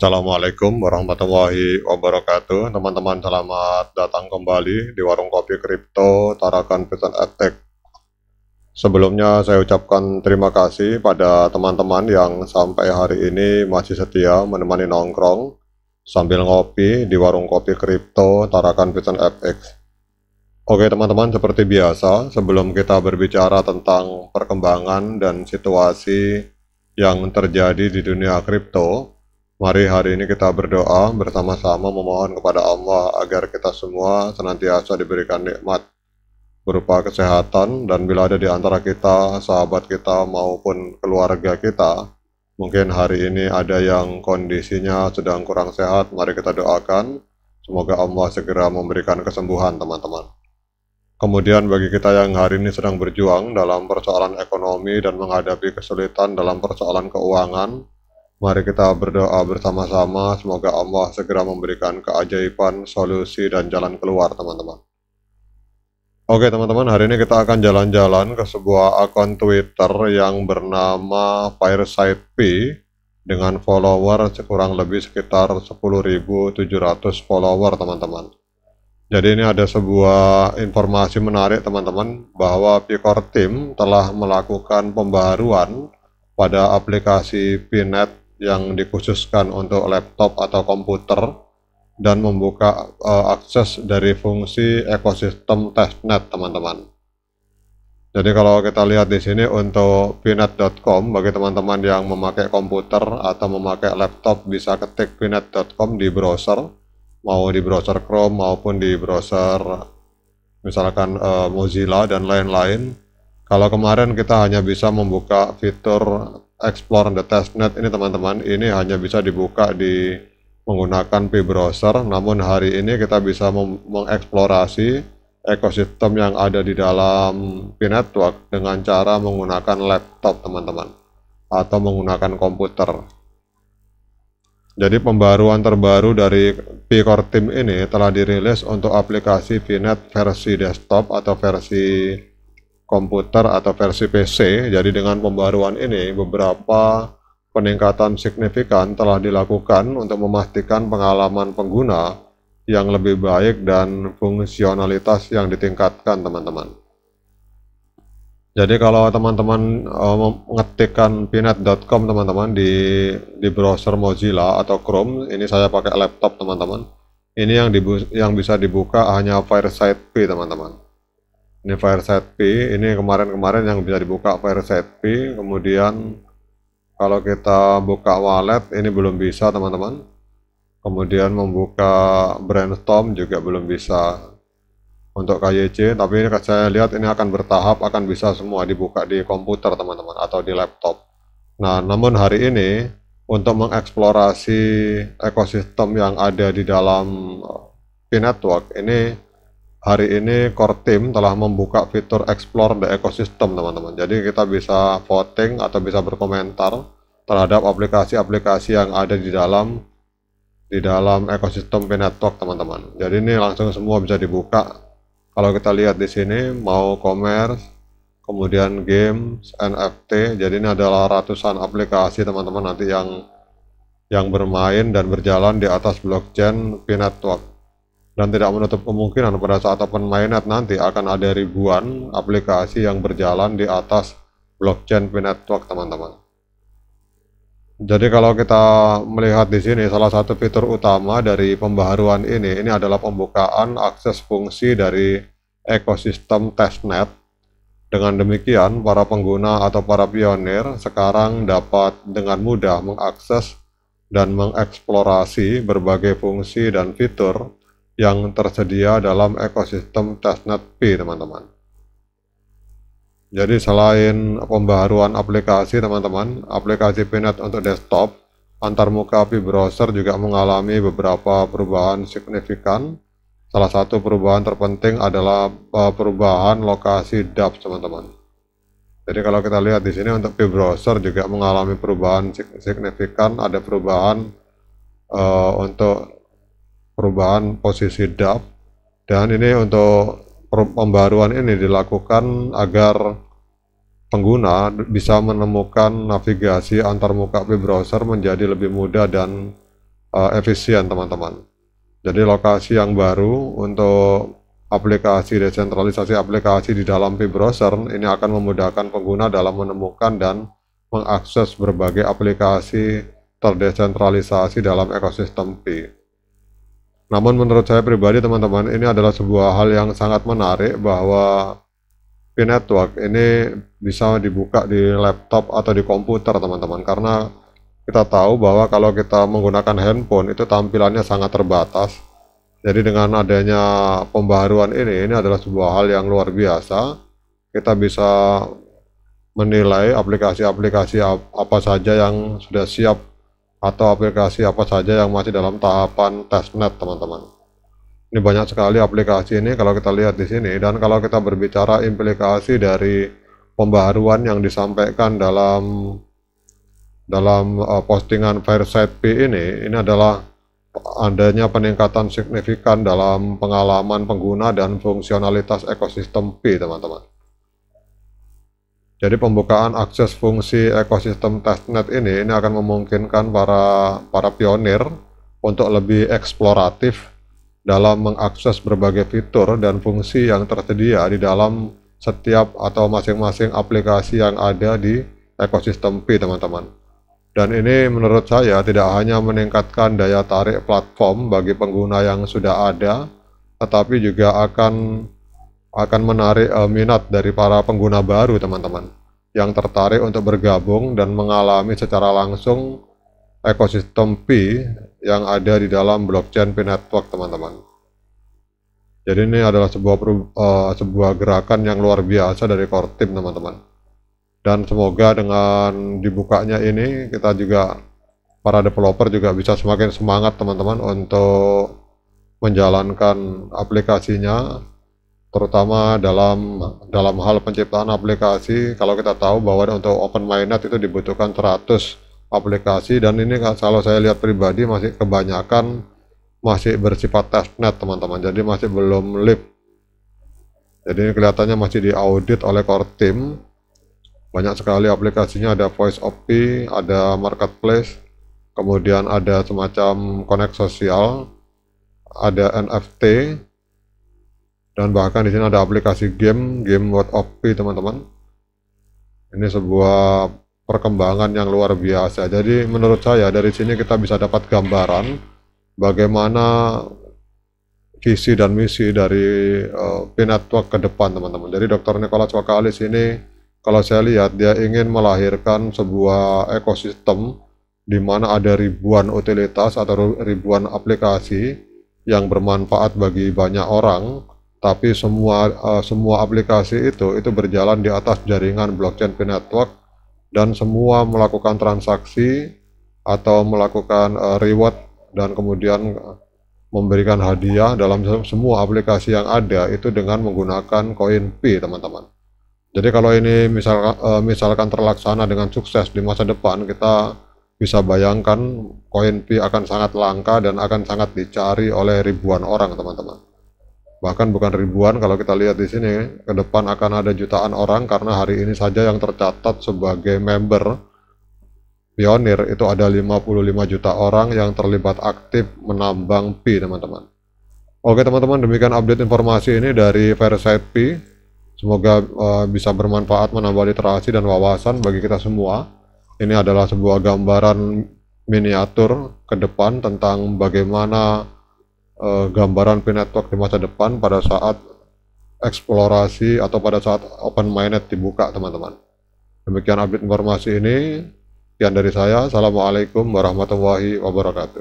Assalamualaikum warahmatullahi wabarakatuh Teman-teman selamat datang kembali di Warung Kopi Kripto Tarakan Pesan Attack Sebelumnya saya ucapkan terima kasih pada teman-teman yang sampai hari ini masih setia menemani nongkrong sambil ngopi di Warung Kopi Kripto Tarakan Pesan FX Oke teman-teman seperti biasa sebelum kita berbicara tentang perkembangan dan situasi yang terjadi di dunia kripto Mari hari ini kita berdoa bersama-sama memohon kepada Allah agar kita semua senantiasa diberikan nikmat berupa kesehatan dan bila ada di antara kita, sahabat kita maupun keluarga kita, mungkin hari ini ada yang kondisinya sedang kurang sehat, mari kita doakan semoga Allah segera memberikan kesembuhan teman-teman. Kemudian bagi kita yang hari ini sedang berjuang dalam persoalan ekonomi dan menghadapi kesulitan dalam persoalan keuangan, Mari kita berdoa bersama-sama, semoga Allah segera memberikan keajaiban, solusi, dan jalan keluar, teman-teman. Oke, teman-teman, hari ini kita akan jalan-jalan ke sebuah akun Twitter yang bernama Fireside P dengan follower kurang lebih sekitar 10.700 follower, teman-teman. Jadi ini ada sebuah informasi menarik, teman-teman, bahwa Picor Team telah melakukan pembaruan pada aplikasi Pinet yang dikhususkan untuk laptop atau komputer dan membuka uh, akses dari fungsi ekosistem testnet teman-teman. Jadi kalau kita lihat di sini untuk pinet.com bagi teman-teman yang memakai komputer atau memakai laptop bisa ketik pinet.com di browser mau di browser Chrome maupun di browser misalkan uh, Mozilla dan lain-lain. Kalau kemarin kita hanya bisa membuka fitur explore the testnet ini teman-teman ini hanya bisa dibuka di menggunakan p-browser namun hari ini kita bisa mengeksplorasi ekosistem yang ada di dalam p-network dengan cara menggunakan laptop teman-teman atau menggunakan komputer jadi pembaruan terbaru dari P-Core Team ini telah dirilis untuk aplikasi p-net versi desktop atau versi komputer atau versi PC. Jadi dengan pembaruan ini beberapa peningkatan signifikan telah dilakukan untuk memastikan pengalaman pengguna yang lebih baik dan fungsionalitas yang ditingkatkan teman-teman. Jadi kalau teman-teman eh, mengetikkan pinet.com teman-teman di di browser Mozilla atau Chrome, ini saya pakai laptop teman-teman. Ini yang yang bisa dibuka hanya Fireside P teman-teman ini Fireset P ini kemarin-kemarin yang bisa dibuka Fireset P kemudian kalau kita buka wallet ini belum bisa teman-teman kemudian membuka brainstorm juga belum bisa untuk KYC tapi ini saya lihat ini akan bertahap akan bisa semua dibuka di komputer teman-teman atau di laptop nah namun hari ini untuk mengeksplorasi ekosistem yang ada di dalam P-Network ini hari ini core team telah membuka fitur explore the ecosystem teman-teman jadi kita bisa voting atau bisa berkomentar terhadap aplikasi-aplikasi yang ada di dalam di dalam ekosistem network teman-teman jadi ini langsung semua bisa dibuka kalau kita lihat di sini mau commerce kemudian games NFT jadi ini adalah ratusan aplikasi teman-teman nanti yang yang bermain dan berjalan di atas blockchain P-Network dan tidak menutup kemungkinan pada saat open mainnet nanti akan ada ribuan aplikasi yang berjalan di atas blockchain network teman-teman. Jadi kalau kita melihat di sini salah satu fitur utama dari pembaharuan ini ini adalah pembukaan akses fungsi dari ekosistem testnet. Dengan demikian para pengguna atau para pionir sekarang dapat dengan mudah mengakses dan mengeksplorasi berbagai fungsi dan fitur yang tersedia dalam ekosistem testnet P, teman-teman. Jadi selain pembaruan aplikasi, teman-teman, aplikasi PNet untuk desktop, antarmuka API browser juga mengalami beberapa perubahan signifikan. Salah satu perubahan terpenting adalah eh, perubahan lokasi DAP, teman-teman. Jadi kalau kita lihat di sini untuk P browser juga mengalami perubahan signifikan, ada perubahan uh, untuk perubahan posisi DAP dan ini untuk pembaruan ini dilakukan agar pengguna bisa menemukan navigasi antar muka web browser menjadi lebih mudah dan uh, efisien teman-teman. Jadi lokasi yang baru untuk aplikasi desentralisasi aplikasi di dalam web browser ini akan memudahkan pengguna dalam menemukan dan mengakses berbagai aplikasi terdesentralisasi dalam ekosistem Pi. Namun menurut saya pribadi teman-teman ini adalah sebuah hal yang sangat menarik bahwa P-Network ini bisa dibuka di laptop atau di komputer teman-teman karena kita tahu bahwa kalau kita menggunakan handphone itu tampilannya sangat terbatas jadi dengan adanya pembaruan ini ini adalah sebuah hal yang luar biasa kita bisa menilai aplikasi-aplikasi apa saja yang sudah siap atau aplikasi apa saja yang masih dalam tahapan testnet teman-teman. Ini banyak sekali aplikasi ini kalau kita lihat di sini dan kalau kita berbicara implikasi dari pembaruan yang disampaikan dalam dalam e, postingan Fireside P ini ini adalah adanya peningkatan signifikan dalam pengalaman pengguna dan fungsionalitas ekosistem P teman-teman. Jadi pembukaan akses fungsi ekosistem testnet ini ini akan memungkinkan para para pionir untuk lebih eksploratif dalam mengakses berbagai fitur dan fungsi yang tersedia di dalam setiap atau masing-masing aplikasi yang ada di ekosistem P, teman-teman. Dan ini menurut saya tidak hanya meningkatkan daya tarik platform bagi pengguna yang sudah ada, tetapi juga akan akan menarik uh, minat dari para pengguna baru teman-teman yang tertarik untuk bergabung dan mengalami secara langsung ekosistem P yang ada di dalam blockchain P Network teman-teman. Jadi ini adalah sebuah uh, sebuah gerakan yang luar biasa dari core team teman-teman. Dan semoga dengan dibukanya ini kita juga para developer juga bisa semakin semangat teman-teman untuk menjalankan aplikasinya terutama dalam dalam hal penciptaan aplikasi kalau kita tahu bahwa untuk open mainnet itu dibutuhkan 100 aplikasi dan ini kalau saya lihat pribadi masih kebanyakan masih bersifat testnet teman-teman jadi masih belum live jadi ini kelihatannya masih diaudit oleh core team banyak sekali aplikasinya ada voice OP ada marketplace kemudian ada semacam connect sosial ada NFT dan bahkan di sini ada aplikasi game game World of P teman-teman ini sebuah perkembangan yang luar biasa jadi menurut saya dari sini kita bisa dapat gambaran bagaimana visi dan misi dari uh, P Network ke depan teman-teman jadi Dr. Nicholas Wakalis ini kalau saya lihat dia ingin melahirkan sebuah ekosistem di mana ada ribuan utilitas atau ribuan aplikasi yang bermanfaat bagi banyak orang tapi semua uh, semua aplikasi itu itu berjalan di atas jaringan blockchain network dan semua melakukan transaksi atau melakukan uh, reward dan kemudian eh, memberikan hadiah dalam semua aplikasi yang ada itu dengan menggunakan koin P teman-teman. Jadi kalau ini misalkan uh, misalkan terlaksana dengan sukses di masa depan kita bisa bayangkan koin P akan sangat langka dan akan sangat dicari oleh ribuan orang teman-teman bahkan bukan ribuan kalau kita lihat di sini ke depan akan ada jutaan orang karena hari ini saja yang tercatat sebagai member pionir itu ada 55 juta orang yang terlibat aktif menambang pi teman-teman oke teman-teman demikian update informasi ini dari Fairsight Pi semoga uh, bisa bermanfaat menambah literasi dan wawasan bagi kita semua ini adalah sebuah gambaran miniatur ke depan tentang bagaimana uh, gambaran Pinetwork di masa depan pada saat eksplorasi atau pada saat open mainnet dibuka teman-teman. Demikian update informasi ini. Sekian dari saya. Assalamualaikum warahmatullahi wabarakatuh.